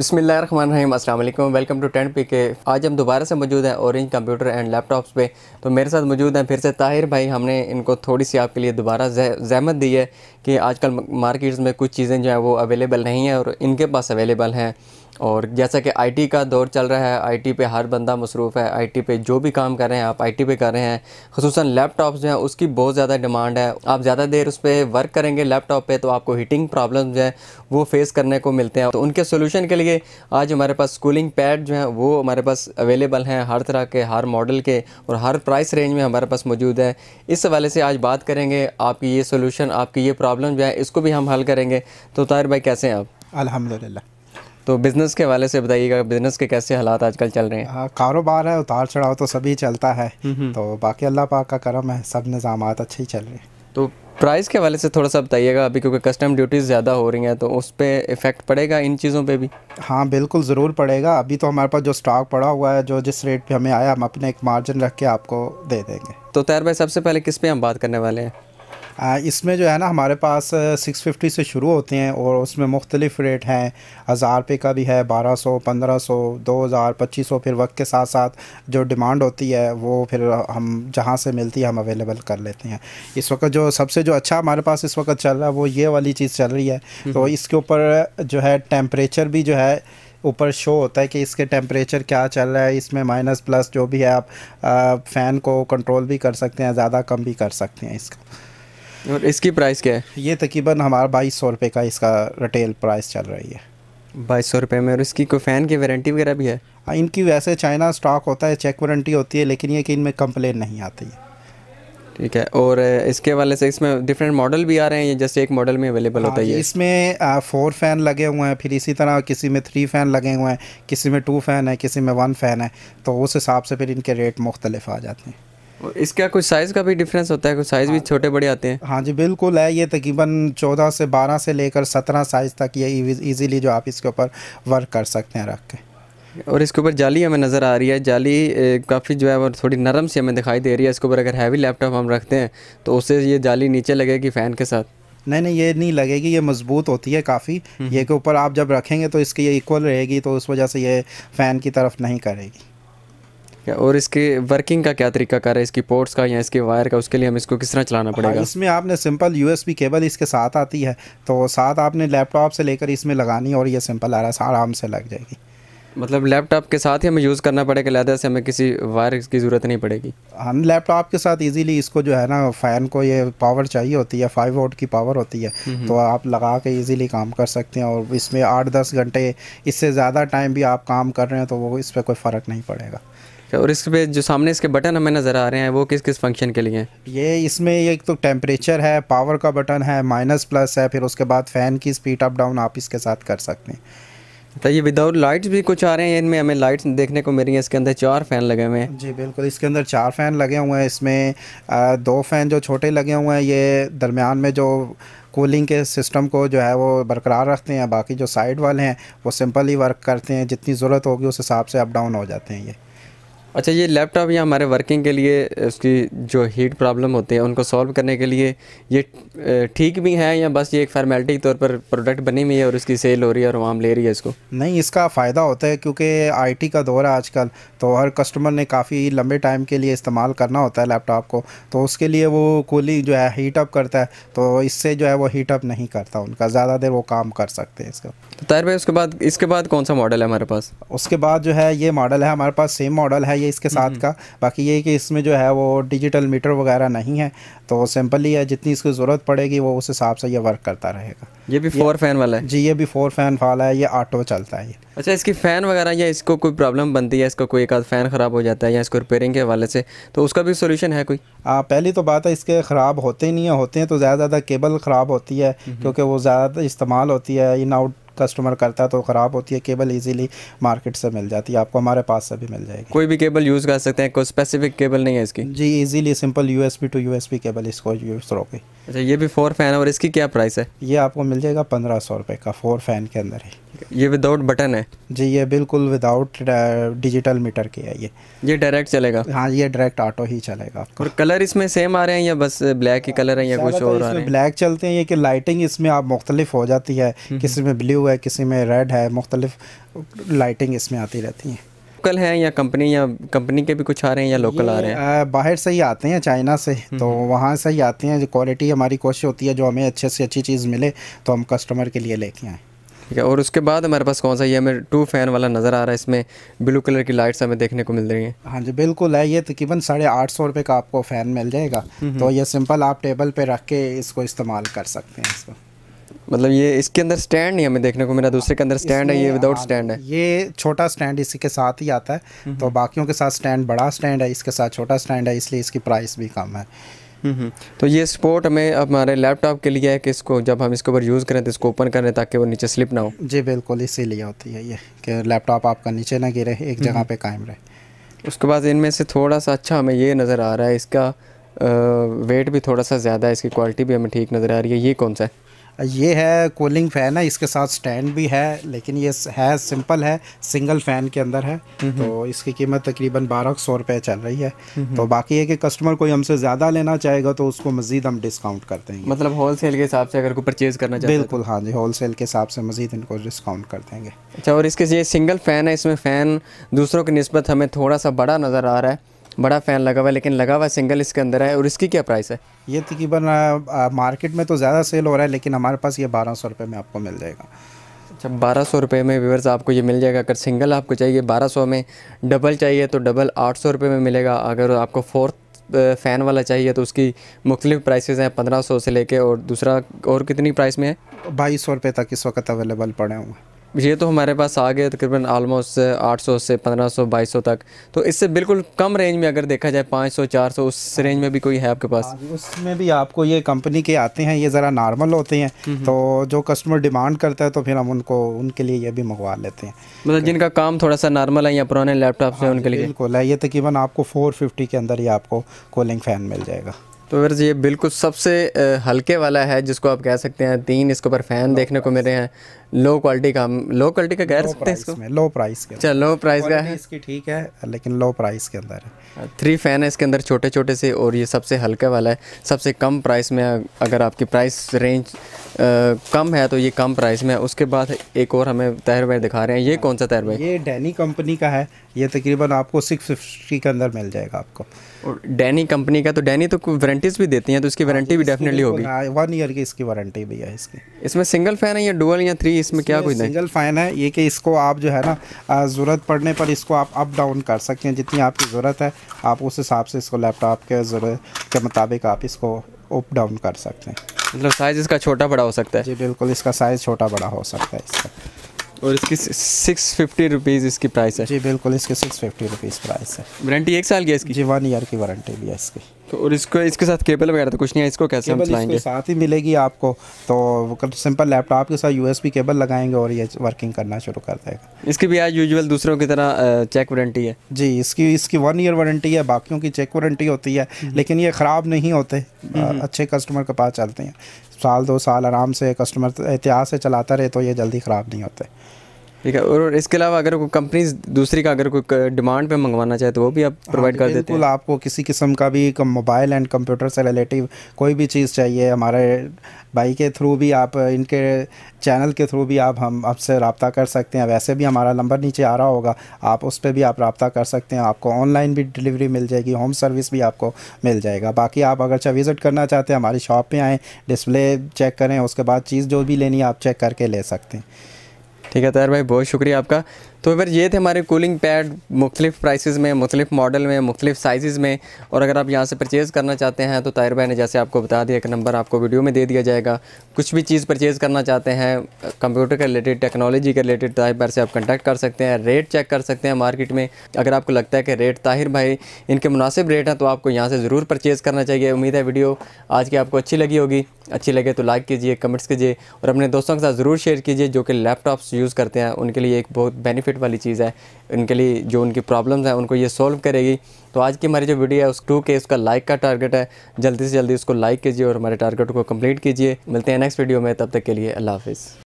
अस्सलाम अल्लाम welcome to tent P के आज हम दोबारा से मौजूद हैं औरेंज कंप्यूटर एंड लैपटॉप्स पे तो मेरे साथ मौजूद हैं फिर से ताहिर भाई हमने इनको थोड़ी सी आपके लिए दोबारा जहमत दी है कि आजकल मार्केट्स में कुछ चीज़ें जो हैं वो अवेलेबल नहीं हैं और इनके पास अवेलेबल हैं और जैसा कि आईटी का दौर चल रहा है आईटी पे हर बंदा मसरूफ़ है आईटी पे जो भी काम कर रहे हैं आप आईटी पे कर रहे हैं खसूस लैपटॉप जो हैं उसकी बहुत ज़्यादा डिमांड है आप ज़्यादा देर उस पर वर्क करेंगे लैपटॉप पर तो आपको हीटिंग प्रॉब्लम जो है वो फेस करने को मिलते हैं तो उनके सोल्यूशन के लिए आज हमारे पास कूलिंग पैड जो हैं वो हमारे पास अवेलेबल हैं हर तरह के हर मॉडल के और हर प्राइस रेंज में हमारे पास मौजूद है इस हवाले से आज बात करेंगे आपकी ये सोल्यूशन आपकी ये प्रॉब्लम जो है इसको भी हम हल करेंगे तो ताहिर भाई कैसे हैं आप अलहमदिल्ला तो बिज़नेस के हवाले से बताइएगा बिज़नेस के कैसे हालात आजकल चल रहे हैं हाँ, कारोबार है उतार चढ़ाव तो सभी चलता है तो बाकी अल्लाह पाक का करम है सब निज़ाम अच्छे ही चल रहे हैं तो प्राइस के हवाले से थोड़ा सा बताइएगा अभी क्योंकि कस्टम ड्यूटीज़ ज़्यादा हो रही हैं तो उस पर इफ़ेक्ट पड़ेगा इन चीज़ों पे भी हाँ बिल्कुल ज़रूर पड़ेगा अभी तो हमारे पास जो स्टॉक पड़ा हुआ है जो जिस रेट पे हमें आया हम अपने एक मार्जिन रख के आपको दे देंगे तो तैर भाई सबसे पहले किस पे हम बात करने वाले हैं इसमें जो है ना हमारे पास 650 से शुरू होते हैं और उसमें मुख्तलिफ रेट हैं हज़ार रुपये का भी है बारह सौ पंद्रह सौ दो हज़ार पच्चीस सौ फिर वक्त के साथ साथ जो डिमांड होती है वो फिर हम जहाँ से मिलती है हम अवेलेबल कर लेते हैं इस वक्त जो सबसे जो अच्छा हमारे पास इस वक्त चल रहा है वो ये वाली चीज़ चल रही है हम्म, तो हम्म। इसके ऊपर जो है टेम्परेचर भी जो है ऊपर शो होता है कि इसके टेम्परेचर क्या चल रहा है इसमें माइनस प्लस जो भी है आप फ़ैन को कंट्रोल भी कर सकते हैं ज़्यादा कम भी कर सकते हैं इसका और इसकी प्राइस क्या है ये तकरीबन हमारा बाईस सौ रुपये का इसका रिटेल प्राइस चल रही है बाईस सौ रुपये में और इसकी कोई फ़ैन की वारंटी वगैरह भी है हाँ, इनकी वैसे चाइना स्टॉक होता है चेक वारंटी होती है लेकिन ये कि इनमें कंप्लेन नहीं आती है ठीक है और इसके वाले से इसमें डिफरेंट मॉडल भी आ रहे हैं ये जैसे एक मॉडल में अवेलेबल होता हाँ, है इसमें फोर फैन लगे हुए हैं फिर इसी तरह किसी में थ्री फैन लगे हुए हैं किसी में टू फैन है किसी में वन फैन है तो उस हिसाब से फिर इनके रेट मुख्तलिफ आ जाते हैं इसका कुछ साइज़ का भी डिफरेंस होता है कुछ साइज़ हाँ, भी छोटे बड़े आते हैं हाँ जी बिल्कुल है ये तकरीबन चौदह से बारह से लेकर सत्रह साइज़ तक ये ईजीली जो आप इसके ऊपर वर्क कर सकते हैं रख के और इसके ऊपर जाली हमें नज़र आ रही है जाली काफ़ी जो है वो थोड़ी नरम सी हमें दिखाई दे रही है इसके ऊपर अगर हैवी लैपटॉप हम रखते हैं तो उससे ये जाली नीचे लगेगी फ़ैन के साथ नहीं नहीं ये नहीं लगेगी ये मजबूत होती है काफ़ी हम्म, ये हम्म। के ऊपर आप जब रखेंगे तो इसकी ये इक्वल रहेगी तो उस वजह से ये फ़ैन की तरफ नहीं करेगी है और इसके वर्किंग का क्या तरीका कर है इसकी पोर्ट्स का या इसके वायर का उसके लिए हम इसको किस तरह चलाना हाँ, पड़ेगा इसमें आपने सिंपल यूएसबी केबल इसके साथ आती है तो साथ आपने लैपटॉप से लेकर इसमें लगानी और ये सिंपल आराम से लग जाएगी मतलब लैपटॉप के साथ ही हमें यूज़ करना पड़ेगा लहदा से हमें किसी वायर की ज़रूरत नहीं पड़ेगी हम हाँ, लैपटॉप के साथ इजीली इसको जो है ना फ़ैन को ये पावर चाहिए होती है फाइव वोट की पावर होती है तो आप लगा के इजीली काम कर सकते हैं और इसमें आठ दस घंटे इससे ज़्यादा टाइम भी आप काम कर रहे हैं तो वो इस पर कोई फ़र्क नहीं पड़ेगा और इस पे जो सामने इसके बटन हमें नज़र आ रहे हैं वो किस किस फंक्शन के लिए हैं ये इसमें एक तो टेम्परेचर है पावर का बटन है माइनस प्लस है फिर उसके बाद फ़ैन की स्पीड अप डाउन आप इसके साथ कर सकते हैं तो ये विदाउट लाइट्स भी कुछ आ रहे हैं इनमें हमें लाइट्स देखने को मिल रही हैं इसके अंदर चार फैन लगे हुए हैं जी बिल्कुल इसके अंदर चार फैन लगे हुए हैं इसमें दो फैन जो छोटे लगे हुए हैं ये दरमियान में जो कूलिंग के सिस्टम को जो है वो बरकरार रखते हैं बाकी जो साइड वाले हैं वो सिंपल ही वर्क करते हैं जितनी ज़रूरत होगी उस हिसाब से अप डाउन हो जाते हैं ये अच्छा ये लैपटॉप या हमारे वर्किंग के लिए उसकी जो हीट प्रॉब्लम होती है उनको सॉल्व करने के लिए ये ठीक भी है या बस ये एक फॉर्मेलिटी तौर पर प्रोडक्ट बनी हुई है और उसकी सेल हो रही है और वाम ले रही है इसको नहीं इसका फ़ायदा होता है क्योंकि आईटी का दौर है आजकल तो हर कस्टमर ने काफ़ी लंबे टाइम के लिए इस्तेमाल करना होता है लैपटॉप को तो उसके लिए वो कूली जो है हीटअप करता है तो इससे जो है वो हीटअप नहीं करता उनका ज़्यादा देर वो काम कर सकते हैं इसका तो तैयार भाई उसके बाद इसके बाद कौन सा मॉडल है हमारे पास उसके बाद जो है ये मॉडल है हमारे पास सेम मॉडल है ये इसके साथ का बाकी ये कि इसमें जो है वो डिजिटल मीटर वगैरह नहीं है तो सिंपली है जितनी इसकी ज़रूरत पड़ेगी वो उस हिसाब से ये वर्क करता रहेगा ये भी फोर फैन वाला है जी ये भी फोर फैन वाला है ये ऑटो चलता है ये अच्छा इसकी फ़ैन वगैरह या इसको कोई प्रॉब्लम बनती है इसका कोई एक आध फ़ैन ख़राब हो जाता है या इसको रिपेयरिंग के हवाले से तो उसका भी सोल्यूशन है कोई आ, पहली तो बात है इसके ख़राब होते ही नहीं है होते हैं तो ज़्यादा ज़्यादा केबल ख़राब होती है क्योंकि वो ज़्यादा इस्तेमाल होती है इन आउट कस्टमर करता है तो ख़राब होती है केबल ईजिली मार्केट से मिल जाती है आपको हमारे पास से भी मिल जाएगी कोई भी केबल यूज़ कर सकते हैं कोई स्पेसिफिक केबल नहीं है इसकी जी easily simple you to you cable इसको यूज़ करोगे अच्छा ये भी फोर फैन है और इसकी क्या प्राइस है ये आपको मिल जाएगा पंद्रह सौ रुपये का फोर फैन के अंदर ही ये विदाउट बटन है जी ये बिल्कुल विदाउट डिजिटल मीटर की है ये ये डायरेक्ट चलेगा हाँ ये डायरेक्ट ऑटो ही चलेगा और कलर इसमें सेम आ रहे हैं या बस ब्लैक ही कलर है या कुछ और आ रहे हैं ब्लैक चलते हैं ये कि लाइटिंग इसमें आप मुख्तलिफ हो जाती है हम्म, हम्म। किसी में ब्लू है किसी में रेड है मुख्तलिफ लाइटिंग इसमें आती रहती है लोकल हैं या कंपनी या कंपनी के भी कुछ आ रहे हैं या लोकल आ रहे हैं uh, बाहर से ही आते हैं चाइना से हम्म, तो वहाँ से ही आते हैं क्वालिटी हमारी कोशिश होती है जो हमें अच्छे से अच्छी चीज़ मिले तो हम कस्टमर के लिए लेके आएँ ठीक है और उसके बाद हमारे पास कौन सा ये हमें टू फैन वाला नज़र आ रहा है इसमें ब्लू कलर की लाइट्स हमें देखने को मिल रही हैं हाँ जी बिल्कुल है ये तकरीबन साढ़े आठ सौ रुपये का आपको फ़ैन मिल जाएगा तो ये सिंपल आप टेबल पर रख के इसको इस्तेमाल कर सकते हैं इसको मतलब ये इसके अंदर स्टैंड नहीं हमें देखने को मिला दूसरे के अंदर स्टैंड हाँ, है ये विदाउट हाँ, स्टैंड है ये छोटा स्टैंड इसी के साथ ही आता है तो बाकियों के साथ स्टैंड बड़ा स्टैंड है इसके साथ छोटा स्टैंड है इसलिए इसकी प्राइस भी कम है हम्म, हम्म। तो ये सपोर्ट हमें हमारे लैपटॉप के लिए है कि इसको जब हम इसके ऊपर यूज़ करें तो इसको ओपन करें ताकि वो नीचे स्लिप ना हो जी बिल्कुल इसीलिए होती है ये कि लैपटॉप आपका नीचे ना गिरे एक हम्म, जगह पे कायम रहे उसके बाद इनमें से थोड़ा सा अच्छा हमें ये नज़र आ रहा है इसका वेट भी थोड़ा सा ज़्यादा है इसकी क्वालिटी भी हमें ठीक नज़र आ रही है ये कौन सा है ये है कूलिंग फ़ैन है इसके साथ स्टैंड भी है लेकिन ये है सिंपल है सिंगल फ़ैन के अंदर है हम्म, तो हम्म। इसकी कीमत तकरीबन बारह सौ रुपये चल रही है हम्म, तो बाकी है कि कस्टमर कोई हमसे ज़्यादा लेना चाहेगा तो उसको मज़ीद हम डिस्काउंट कर देंगे मतलब होल सेल के हिसाब से अगर कोई परचेज़ करना चाहिए तो। बिल्कुल हाँ जी होल सेल के हिसाब से मज़ीद इनको डिस्काउंट कर देंगे अच्छा और इसके ये सिंगल फ़ैन है इसमें फ़ैन दूसरों की नस्बत हमें थोड़ा सा बड़ा नज़र आ रहा है बड़ा फ़ैन लगा हुआ है लेकिन लगा हुआ सिंगल इसके अंदर है और इसकी क्या प्राइस है ये तकरीबन मार्केट में तो ज़्यादा सेल हो रहा है लेकिन हमारे पास ये बारह सौ रुपये में आपको मिल जाएगा अच्छा बारह सौ रुपये में व्यूवर्स आपको ये मिल जाएगा अगर सिंगल आपको चाहिए बारह सौ में डबल चाहिए तो डबल आठ सौ रुपये में मिलेगा अगर आपको फोर्थ फ़ैन वाला चाहिए तो उसकी मुख्तलिफ प्राइसेस हैं पंद्रह सौ से लेके और दूसरा और कितनी प्राइस में है बाईस सौ रुपये तक इस वक्त अवेलेबल पड़े हुए हैं ये तो हमारे पास आ गए तकरीबन आलमोस्ट 800 से 1500 2200 तक तो इससे बिल्कुल कम रेंज में अगर देखा जाए 500 400 उस रेंज में भी कोई है आपके पास हाँ उसमें भी आपको ये कंपनी के आते हैं ये ज़रा नॉर्मल होते हैं हम्म, हम्म। तो जो कस्टमर डिमांड करता है तो फिर हम उनको उनके लिए ये भी मंगवा लेते हैं मतलब जिनका काम थोड़ा सा नॉर्मल है या पुराने लैपटॉप से हाँ उनके लिए बिल्कुल है ये तकरीबन आपको फोर के अंदर ही आपको कोलिंग फ़ैन मिल जाएगा तो फिर ये बिल्कुल सबसे हल्के वाला है जिसको आप कह सकते हैं तीन इसके ऊपर फ़ैन देखने को मिल रहे हैं लो क्वालिटी का लो क्वालिटी का कह सकते हैं इसको लो प्राइस के चलो लो प्राइस का है इसकी ठीक है लेकिन लो प्राइस के अंदर है थ्री अच्छा, फैन है इसके अंदर छोटे छोटे से और ये सबसे हल्का वाला है सबसे कम प्राइस में अगर आपकी प्राइस रेंज आ, कम है तो ये कम प्राइस में उसके बाद एक और हमें तैर भाई दिखा रहे हैं ये हाँ। कौन सा तैर भाई ये डैनी कंपनी का है ये तकरीबन आपको सिक्स फिफ्टी के अंदर मिल जाएगा आपको और डैनी कंपनी का तो डैनी तो वारंटीज भी देती हैं तो इसकी वारंटी हाँ भी डेफिनेटली होगी वन ईयर की इसकी वारंटी भी है इसकी इसमें सिंगल फैन है या डुअल या थ्री इसमें क्या कुछ नहीं सिंगल फ़ैन है ये कि इसको आप जो है ना ज़रूरत पड़ने पर इसको आप अप डाउन कर सकते हैं जितनी आपकी ज़रूरत है आप उस हिसाब से इसको लैपटॉप के ज़रूरत के मुताबिक आप इसको अप डाउन कर सकते हैं मतलब साइज़ इसका छोटा बड़ा हो सकता है जी बिल्कुल इसका साइज़ छोटा बड़ा हो सकता है इसका और इसकी सिक्स फिफ्टी रुपीज़ इसकी प्राइस है जी बिल्कुल इसकी सिक्स फिफ्टी रुपीज़ प्राइस है वारंटी एक साल की है इसकी जी वन ईयर की वारंटी भी है इसकी तो और इसको इसके साथ केबल वगैरह तो कुछ नहीं है इसको कैसे हम चलाएंगे साथ ही मिलेगी आपको तो सिंपल लैपटॉप के साथ यूएसबी केबल लगाएंगे और ये वर्किंग करना शुरू कर देगा इसकी भी आज यूजुअल दूसरों की तरह चेक वारंटी है जी इसकी इसकी वन ईयर वारंटी है बाकियों की चेक वारंटी होती है हम्म। लेकिन ये ख़राब नहीं होते हम्म, हम्म। अच्छे कस्टमर के पास चलते हैं साल दो साल आराम से कस्टमर एहतियात से चलाता रहे तो ये जल्दी ख़राब नहीं होते ठीक है और इसके अलावा अगर कोई कंपनीज दूसरी का अगर कोई डिमांड पे मंगवाना चाहे तो वो भी आप प्रोवाइड हाँ, कर देते हैं आपको किसी किस्म का भी मोबाइल एंड कंप्यूटर से रिलेटिव कोई भी चीज़ चाहिए हमारे भाई के थ्रू भी आप इनके चैनल के थ्रू भी आप हम आपसे रबता कर सकते हैं वैसे भी हमारा नंबर नीचे आ रहा होगा आप उस पर भी आप रबता कर सकते हैं आपको ऑनलाइन भी डिलीवरी मिल जाएगी होम सर्विस भी आपको मिल जाएगा बाकी आप अगर चाहे विज़िट करना चाहते हैं हमारी शॉप पर आएँ डिस्प्ले चेक करें उसके बाद चीज़ जो भी लेनी है आप चेक करके ले सकते हैं ठीक है तैयार भाई बहुत शुक्रिया आपका तो फिर ये थे हमारे कूलिंग पैड मुख्तलिफ प्राइसेस में मुख्तलिफ मॉडल में मुख्तलिफ साइज़ में और अगर आप यहाँ से परचेज़ करना चाहते हैं तो ताहिर भाई ने जैसे आपको बता दिया एक नंबर आपको वीडियो में दे दिया जाएगा कुछ भी चीज़ परचेज़ करना चाहते हैं कंप्यूटर के रिलेटेड टेक्नोलॉजी के रिलेटेड ताहिर भाई से आप कंटेक्ट कर सकते हैं रेट चेक कर सकते हैं मार्केट में अगर आपको लगता है कि रेट ताहिर भाई इनके मुनासिब रेट हैं तो आपको यहाँ से ज़रूर परचेज़ करना चाहिए उम्मीद है वीडियो आज की आपको अच्छी लगी होगी अच्छी लगे तो लाइक कीजिए कमेंट्स कीजिए और अपने दोस्तों के साथ ज़रूर शेयर कीजिए जो कि लैपटॉप्स यूज़ करते हैं उनके लिए एक बहुत बेनिफिट बेनिफिट वाली चीज़ है इनके लिए जो उनकी प्रॉब्लम्स हैं उनको ये सॉल्व करेगी तो आज की हमारी जो वीडियो है उस टू के उसका लाइक का टारगेट है जल्दी से जल्दी उसको लाइक कीजिए और हमारे टारगेट को कम्प्लीट कीजिए मिलते हैं नेक्स्ट वीडियो में तब तक के लिए अल्लाह हाफिज़